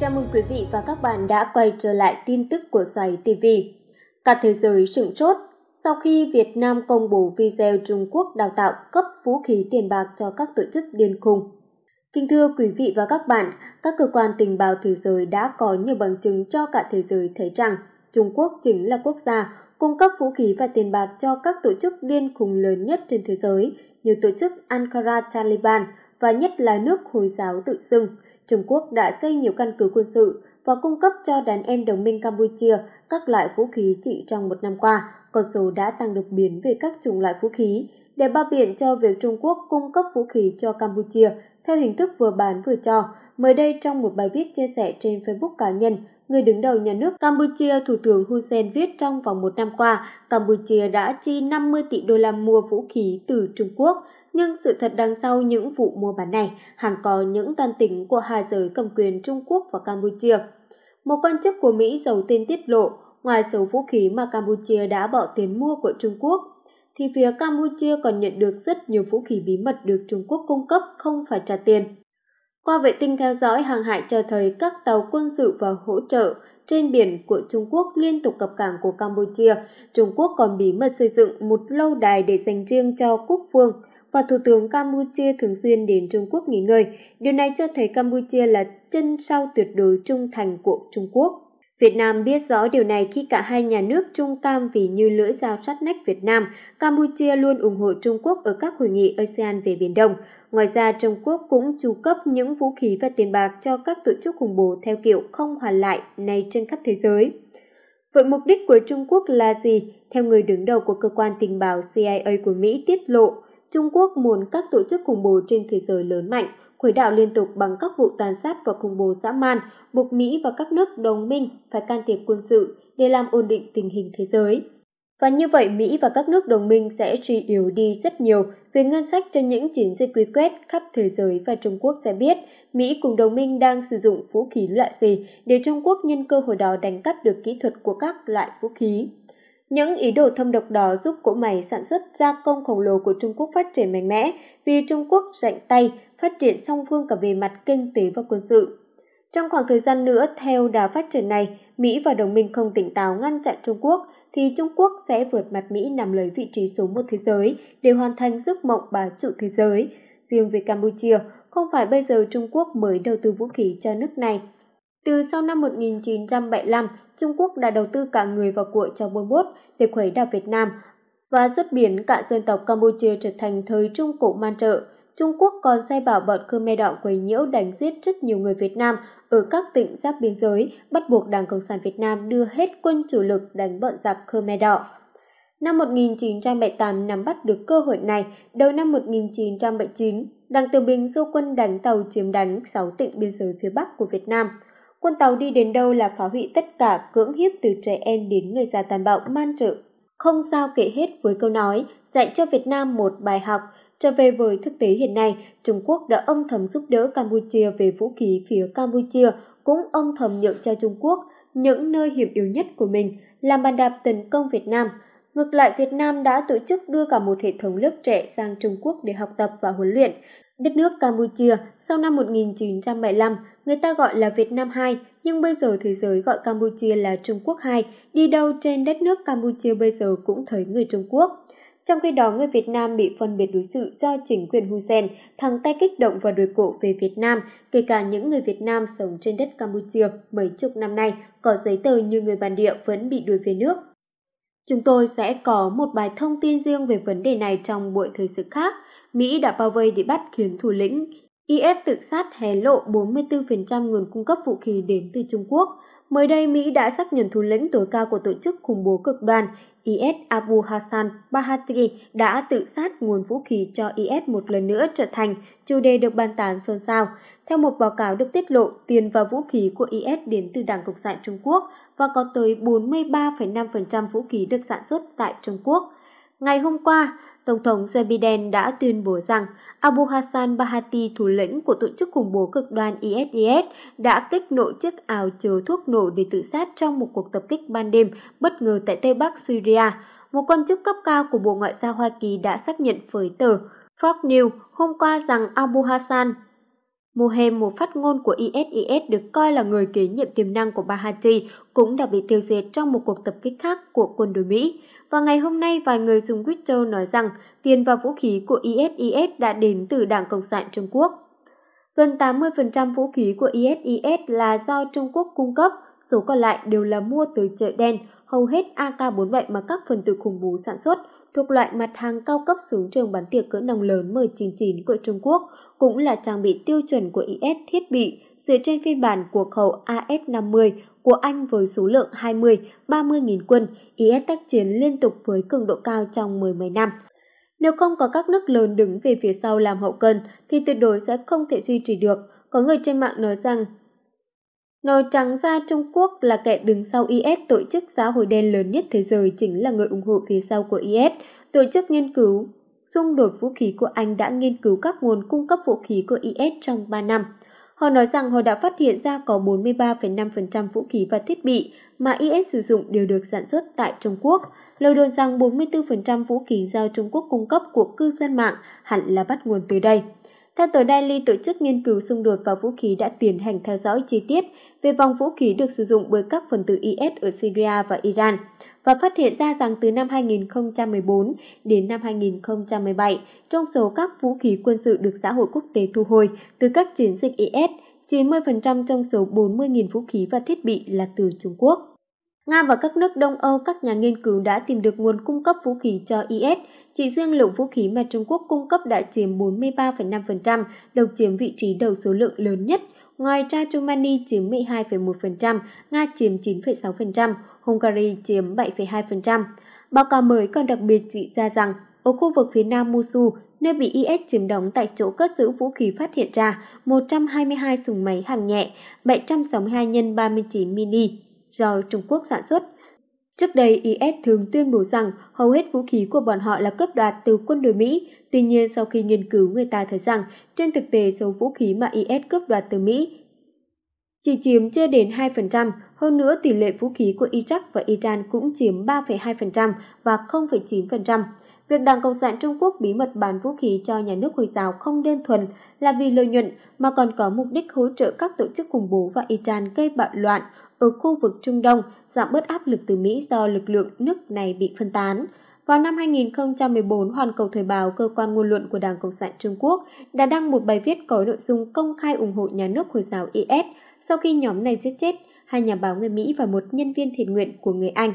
Chào mừng quý vị và các bạn đã quay trở lại tin tức của Xoài TV. Cả thế giới sửng chốt sau khi Việt Nam công bố video Trung Quốc đào tạo cấp vũ khí tiền bạc cho các tổ chức điên khùng. Kính thưa quý vị và các bạn, các cơ quan tình báo thế giới đã có nhiều bằng chứng cho cả thế giới thấy rằng Trung Quốc chính là quốc gia cung cấp vũ khí và tiền bạc cho các tổ chức điên khùng lớn nhất trên thế giới như tổ chức Ankara Taliban và nhất là nước Hồi giáo tự xưng. Trung Quốc đã xây nhiều căn cứ quân sự và cung cấp cho đàn em đồng minh Campuchia các loại vũ khí trị trong một năm qua. Con số đã tăng đột biến về các chủng loại vũ khí để bao biện cho việc Trung Quốc cung cấp vũ khí cho Campuchia theo hình thức vừa bán vừa cho. Mới đây trong một bài viết chia sẻ trên Facebook cá nhân, người đứng đầu nhà nước Campuchia, Thủ tướng Hun Sen viết trong vòng một năm qua, Campuchia đã chi 50 tỷ đô la mua vũ khí từ Trung Quốc. Nhưng sự thật đằng sau những vụ mua bán này hẳn có những toan tính của hai giới cầm quyền Trung Quốc và Campuchia. Một quan chức của Mỹ giàu tên tiết lộ, ngoài số vũ khí mà Campuchia đã bỏ tiền mua của Trung Quốc, thì phía Campuchia còn nhận được rất nhiều vũ khí bí mật được Trung Quốc cung cấp không phải trả tiền qua vệ tinh theo dõi hàng hải cho thấy các tàu quân sự và hỗ trợ trên biển của Trung Quốc liên tục cập cảng của Campuchia. Trung Quốc còn bí mật xây dựng một lâu đài để dành riêng cho quốc vương và thủ tướng Campuchia thường xuyên đến Trung Quốc nghỉ ngơi. Điều này cho thấy Campuchia là chân sau tuyệt đối trung thành của Trung Quốc. Việt Nam biết rõ điều này khi cả hai nhà nước Trung Cam vì như lưỡi dao sắt nách Việt Nam, Campuchia luôn ủng hộ Trung Quốc ở các hội nghị ASEAN về Biển Đông. Ngoài ra, Trung Quốc cũng chu cấp những vũ khí và tiền bạc cho các tổ chức khủng bố theo kiểu không hoàn lại này trên khắp thế giới. Vậy mục đích của Trung Quốc là gì? Theo người đứng đầu của cơ quan tình báo CIA của Mỹ tiết lộ, Trung Quốc muốn các tổ chức khủng bố trên thế giới lớn mạnh, khuấy đạo liên tục bằng các vụ tàn sát và khủng bố dã man, buộc Mỹ và các nước đồng minh phải can thiệp quân sự để làm ổn định tình hình thế giới. Và như vậy, Mỹ và các nước đồng minh sẽ suy yếu đi rất nhiều về ngân sách cho những chiến dịch quy quét khắp thế giới và Trung Quốc sẽ biết Mỹ cùng đồng minh đang sử dụng vũ khí loại gì để Trung Quốc nhân cơ hội đó đánh cắp được kỹ thuật của các loại vũ khí. Những ý đồ thâm độc đó giúp cỗ máy sản xuất gia công khổng lồ của Trung Quốc phát triển mạnh mẽ vì Trung Quốc rảnh tay phát triển song phương cả về mặt kinh tế và quân sự. Trong khoảng thời gian nữa, theo đà phát triển này, Mỹ và đồng minh không tỉnh táo ngăn chặn Trung Quốc – thì Trung Quốc sẽ vượt mặt Mỹ nằm lấy vị trí số một thế giới để hoàn thành giấc mộng bá chủ thế giới. Riêng về Campuchia, không phải bây giờ Trung Quốc mới đầu tư vũ khí cho nước này. Từ sau năm 1975, Trung Quốc đã đầu tư cả người và của cho buôn bốt để khuấy đảo Việt Nam và xuất biến cả dân tộc Campuchia trở thành thời Trung Cổ man trợ. Trung Quốc còn sai bảo bọn Khmer Đỏ quấy nhiễu đánh giết rất nhiều người Việt Nam ở các tỉnh giáp biên giới bắt buộc Đảng Cộng sản Việt Nam đưa hết quân chủ lực đánh bọn giặc Khmer Đỏ. Năm 1978 nắm bắt được cơ hội này, đầu năm 1979, Đảng Tiểu binh du quân đánh tàu chiếm đánh 6 tỉnh biên giới phía Bắc của Việt Nam. Quân tàu đi đến đâu là phá hủy tất cả cưỡng hiếp từ trẻ em đến người già tàn bạo man trợ. Không sao kể hết với câu nói, dạy cho Việt Nam một bài học – Trở về với thực tế hiện nay, Trung Quốc đã âm thầm giúp đỡ Campuchia về vũ khí phía Campuchia, cũng âm thầm nhượng cho Trung Quốc những nơi hiểm yếu nhất của mình, làm bàn đạp tấn công Việt Nam. Ngược lại, Việt Nam đã tổ chức đưa cả một hệ thống lớp trẻ sang Trung Quốc để học tập và huấn luyện. Đất nước Campuchia sau năm 1975, người ta gọi là Việt Nam II, nhưng bây giờ thế giới gọi Campuchia là Trung Quốc II, đi đâu trên đất nước Campuchia bây giờ cũng thấy người Trung Quốc. Trong khi đó, người Việt Nam bị phân biệt đối xử do chính quyền Hun Sen thắng tay kích động và đuổi cổ về Việt Nam, kể cả những người Việt Nam sống trên đất Campuchia mấy chục năm nay có giấy tờ như người bản địa vẫn bị đuổi về nước. Chúng tôi sẽ có một bài thông tin riêng về vấn đề này trong buổi thời sự khác. Mỹ đã bao vây để bắt khiến thủ lĩnh IS tự sát hé lộ 44% nguồn cung cấp vũ khí đến từ Trung Quốc. Mới đây, Mỹ đã xác nhận thủ lĩnh tối cao của tổ chức khủng bố cực đoan IS Abu Hassan Bahati đã tự sát nguồn vũ khí cho IS một lần nữa trở thành chủ đề được bàn tán xôn xao. Theo một báo cáo được tiết lộ, tiền và vũ khí của IS đến từ Đảng Cộng sản Trung Quốc và có tới 43,5% vũ khí được sản xuất tại Trung Quốc. Ngày hôm qua, Tổng thống Joe Biden đã tuyên bố rằng Abu Hassan Bahati, thủ lĩnh của tổ chức khủng bố cực đoan ISIS, đã kích nổ chiếc ảo chứa thuốc nổ để tự sát trong một cuộc tập kích ban đêm bất ngờ tại Tây Bắc Syria. Một quan chức cấp cao của Bộ Ngoại giao Hoa Kỳ đã xác nhận với tờ Fox News hôm qua rằng Abu Hassan Mohem, một phát ngôn của ISIS được coi là người kế nhiệm tiềm năng của Bahati, cũng đã bị tiêu diệt trong một cuộc tập kích khác của quân đội Mỹ. Và ngày hôm nay, vài người dùng Twitter nói rằng tiền và vũ khí của ISIS đã đến từ Đảng Cộng sản Trung Quốc. Gần 80% vũ khí của ISIS là do Trung Quốc cung cấp, số còn lại đều là mua từ chợ đen, hầu hết AK-47 mà các phần tử khủng bố sản xuất – thuộc loại mặt hàng cao cấp súng trường bắn tiệc cỡ nòng lớn M99 của Trung Quốc, cũng là trang bị tiêu chuẩn của IS thiết bị dựa trên phiên bản của khẩu AS-50 của Anh với số lượng 20-30.000 quân, IS tác chiến liên tục với cường độ cao trong mười mấy năm. Nếu không có các nước lớn đứng về phía sau làm hậu cần thì tuyệt đối sẽ không thể duy trì được. Có người trên mạng nói rằng Nói trắng ra Trung Quốc là kẻ đứng sau IS, tổ chức xã hội đen lớn nhất thế giới chính là người ủng hộ phía sau của IS. Tổ chức nghiên cứu xung đột vũ khí của Anh đã nghiên cứu các nguồn cung cấp vũ khí của IS trong 3 năm. Họ nói rằng họ đã phát hiện ra có 43,5% vũ khí và thiết bị mà IS sử dụng đều được sản xuất tại Trung Quốc. Lời đồn rằng 44% vũ khí do Trung Quốc cung cấp của cư dân mạng hẳn là bắt nguồn từ đây. Theo tờ Daily, tổ chức nghiên cứu xung đột và vũ khí đã tiến hành theo dõi chi tiết về vòng vũ khí được sử dụng bởi các phần tử IS ở Syria và Iran và phát hiện ra rằng từ năm 2014 đến năm 2017, trong số các vũ khí quân sự được xã hội quốc tế thu hồi từ các chiến dịch IS, 90% trong số 40.000 vũ khí và thiết bị là từ Trung Quốc. Nga và các nước Đông Âu, các nhà nghiên cứu đã tìm được nguồn cung cấp vũ khí cho IS. Chỉ riêng lượng vũ khí mà Trung Quốc cung cấp đã chiếm 43,5%, độc chiếm vị trí đầu số lượng lớn nhất. Ngoài ra, Germany chiếm 12,1%, Nga chiếm 9,6%, Hungary chiếm 7,2%. Báo cáo mới còn đặc biệt chỉ ra rằng, ở khu vực phía nam Mosul, nơi bị IS chiếm đóng tại chỗ cất giữ vũ khí phát hiện ra 122 súng máy hạng nhẹ, 762 x 39 mini, do Trung Quốc sản xuất. Trước đây, IS thường tuyên bố rằng hầu hết vũ khí của bọn họ là cướp đoạt từ quân đội Mỹ. Tuy nhiên, sau khi nghiên cứu, người ta thấy rằng trên thực tế số vũ khí mà IS cướp đoạt từ Mỹ chỉ chiếm chưa đến 2%, hơn nữa tỷ lệ vũ khí của Iraq và Iran cũng chiếm 3,2% và 0,9%. Việc Đảng Cộng sản Trung Quốc bí mật bán vũ khí cho nhà nước Hồi giáo không đơn thuần là vì lợi nhuận mà còn có mục đích hỗ trợ các tổ chức khủng bố và Iran gây bạo loạn, ở khu vực Trung Đông giảm bớt áp lực từ Mỹ do lực lượng nước này bị phân tán. Vào năm 2014, Hoàn Cầu Thời báo, cơ quan ngôn luận của Đảng Cộng sản Trung Quốc, đã đăng một bài viết có nội dung công khai ủng hộ nhà nước Hồi giáo IS sau khi nhóm này giết chết hai nhà báo người Mỹ và một nhân viên thiện nguyện của người Anh.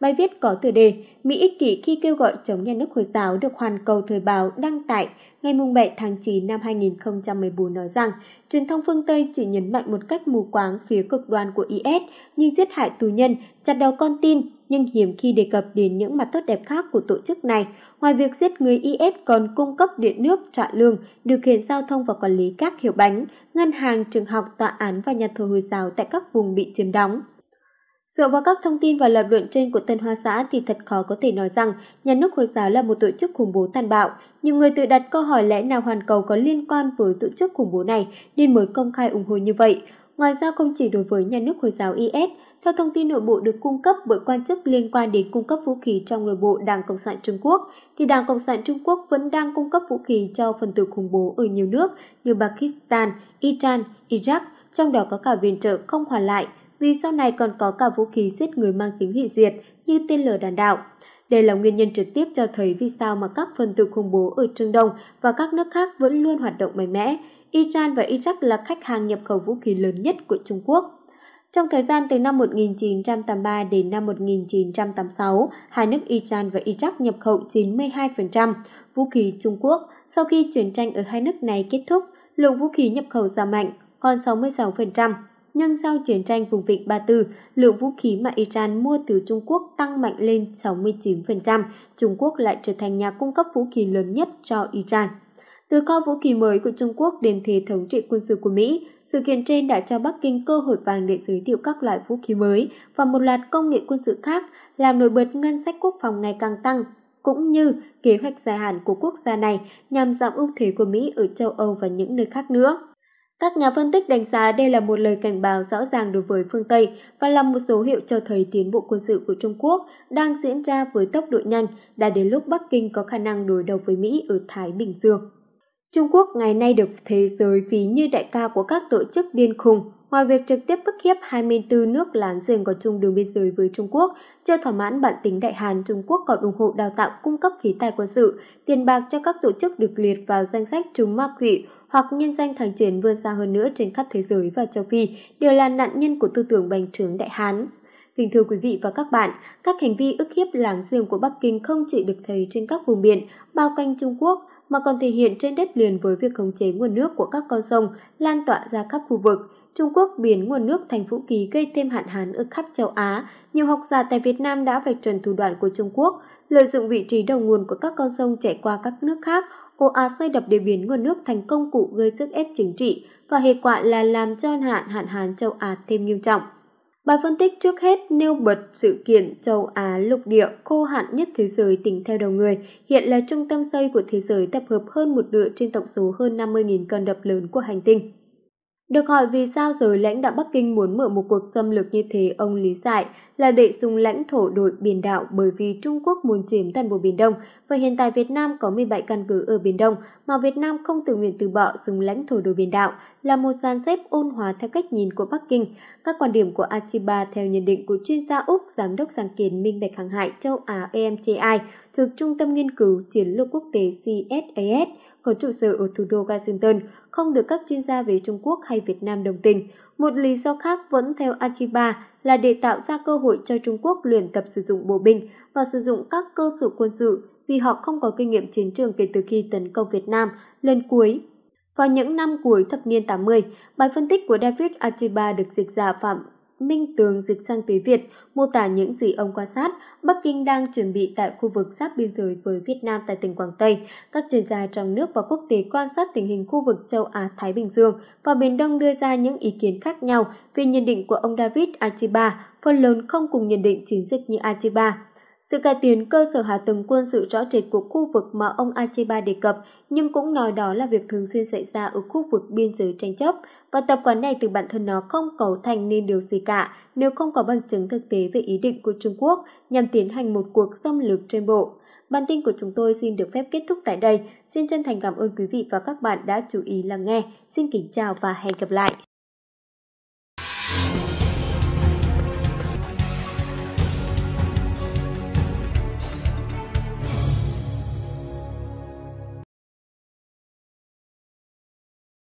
Bài viết có tựa đề Mỹ ích kỷ khi kêu gọi chống nhà nước Hồi giáo được Hoàn Cầu Thời báo đăng tải ngày 7 tháng 9 năm 2014 nói rằng truyền thông phương Tây chỉ nhấn mạnh một cách mù quáng phía cực đoan của IS như giết hại tù nhân, chặt đầu con tin, nhưng hiếm khi đề cập đến những mặt tốt đẹp khác của tổ chức này. Ngoài việc giết người IS còn cung cấp điện nước, trả lương, điều khiển giao thông và quản lý các hiệu bánh, ngân hàng, trường học, tòa án và nhà thờ Hồi giáo tại các vùng bị chiếm đóng. Dựa vào các thông tin và lập luận trên của Tân Hoa Xã thì thật khó có thể nói rằng nhà nước Hồi giáo là một tổ chức khủng bố tàn bạo. Nhiều người tự đặt câu hỏi lẽ nào hoàn cầu có liên quan với tổ chức khủng bố này nên mới công khai ủng hộ như vậy. Ngoài ra không chỉ đối với nhà nước Hồi giáo IS, theo thông tin nội bộ được cung cấp bởi quan chức liên quan đến cung cấp vũ khí trong nội bộ Đảng Cộng sản Trung Quốc, thì Đảng Cộng sản Trung Quốc vẫn đang cung cấp vũ khí cho phần tử khủng bố ở nhiều nước như Pakistan, Iran, Iraq, trong đó có cả viện trợ không hoàn lại vì sau này còn có cả vũ khí giết người mang tính hủy diệt như tên lửa đạn đạo. Đây là nguyên nhân trực tiếp cho thấy vì sao mà các phần tử khủng bố ở Trung Đông và các nước khác vẫn luôn hoạt động mạnh mẽ. Iran và Iraq là khách hàng nhập khẩu vũ khí lớn nhất của Trung Quốc. Trong thời gian từ năm 1983 đến năm 1986, hai nước Iran và Iraq nhập khẩu 92% vũ khí Trung Quốc. Sau khi chiến tranh ở hai nước này kết thúc, lượng vũ khí nhập khẩu giảm mạnh còn 66% nhưng sau chiến tranh vùng vịnh Ba Tư, lượng vũ khí mà Iran mua từ Trung Quốc tăng mạnh lên 69%, Trung Quốc lại trở thành nhà cung cấp vũ khí lớn nhất cho Iran. Từ kho vũ khí mới của Trung Quốc đến thế thống trị quân sự của Mỹ, sự kiện trên đã cho Bắc Kinh cơ hội vàng để giới thiệu các loại vũ khí mới và một loạt công nghệ quân sự khác, làm nổi bật ngân sách quốc phòng ngày càng tăng, cũng như kế hoạch dài hạn của quốc gia này nhằm giảm ưu thế của Mỹ ở châu Âu và những nơi khác nữa. Các nhà phân tích đánh giá đây là một lời cảnh báo rõ ràng đối với phương Tây và là một dấu hiệu cho thấy tiến bộ quân sự của Trung Quốc đang diễn ra với tốc độ nhanh, đã đến lúc Bắc Kinh có khả năng đối đầu với Mỹ ở Thái Bình Dương. Trung Quốc ngày nay được thế giới ví như đại ca của các tổ chức điên khùng. Ngoài việc trực tiếp bức hiếp 24 nước láng giềng có chung đường biên giới với Trung Quốc, chưa thỏa mãn bản tính đại Hàn, Trung Quốc còn ủng hộ đào tạo cung cấp khí tài quân sự, tiền bạc cho các tổ chức được liệt vào danh sách chúng ma quỷ hoặc nhân danh thằng Triển vươn xa hơn nữa trên khắp thế giới và châu Phi đều là nạn nhân của tư tưởng bành trướng Đại Hán. Kính thưa quý vị và các bạn, các hành vi ức hiếp làng giềng của Bắc Kinh không chỉ được thấy trên các vùng biển bao quanh Trung Quốc mà còn thể hiện trên đất liền với việc khống chế nguồn nước của các con sông lan tỏa ra khắp khu vực. Trung Quốc biến nguồn nước thành vũ khí gây thêm hạn hán ở khắp châu Á. Nhiều học giả tại Việt Nam đã vạch trần thủ đoạn của Trung Quốc, lợi dụng vị trí đầu nguồn của các con sông chảy qua các nước khác vụ Á xây đập để biến nguồn nước thành công cụ gây sức ép chính trị và hệ quả là làm cho hạn hạn hán châu Á thêm nghiêm trọng. Bài phân tích trước hết nêu bật sự kiện châu Á lục địa khô hạn nhất thế giới tỉnh theo đầu người, hiện là trung tâm xây của thế giới tập hợp hơn một nửa trên tổng số hơn 50.000 cơn đập lớn của hành tinh. Được hỏi vì sao giới lãnh đạo Bắc Kinh muốn mở một cuộc xâm lược như thế, ông lý giải là để dùng lãnh thổ đổi biển đảo bởi vì Trung Quốc muốn chiếm toàn bộ Biển Đông và hiện tại Việt Nam có 17 căn cứ ở Biển Đông mà Việt Nam không tự nguyện từ bỏ dùng lãnh thổ đổi biển đảo là một dàn xếp ôn hòa theo cách nhìn của Bắc Kinh. Các quan điểm của Achiba theo nhận định của chuyên gia Úc Giám đốc sáng kiến Minh Bạch Hàng hải châu Á EMJI thuộc Trung tâm Nghiên cứu Chiến lược Quốc tế CSAS – có trụ sở ở thủ đô Washington không được các chuyên gia về Trung Quốc hay Việt Nam đồng tình. Một lý do khác vẫn theo Atiba là để tạo ra cơ hội cho Trung Quốc luyện tập sử dụng bộ binh và sử dụng các cơ sở quân sự vì họ không có kinh nghiệm chiến trường kể từ khi tấn công Việt Nam lần cuối. Vào những năm cuối thập niên 80, bài phân tích của David Atiba được dịch giả Phạm Minh Tường dịch sang tiếng Việt, mô tả những gì ông quan sát Bắc Kinh đang chuẩn bị tại khu vực sát biên giới với Việt Nam tại tỉnh Quảng Tây. Các chuyên gia trong nước và quốc tế quan sát tình hình khu vực châu Á-Thái Bình Dương và Biển Đông đưa ra những ý kiến khác nhau về nhận định của ông David Achiba, phần lớn không cùng nhận định chính dịch như Achiba. Sự cải tiến cơ sở hạ tầng quân sự rõ rệt của khu vực mà ông Achiba đề cập, nhưng cũng nói đó là việc thường xuyên xảy ra ở khu vực biên giới tranh chấp và tập quán này từ bản thân nó không cấu thành nên điều gì cả nếu không có bằng chứng thực tế về ý định của Trung Quốc nhằm tiến hành một cuộc xâm lược trên bộ. Bản tin của chúng tôi xin được phép kết thúc tại đây. Xin chân thành cảm ơn quý vị và các bạn đã chú ý lắng nghe. Xin kính chào và hẹn gặp lại.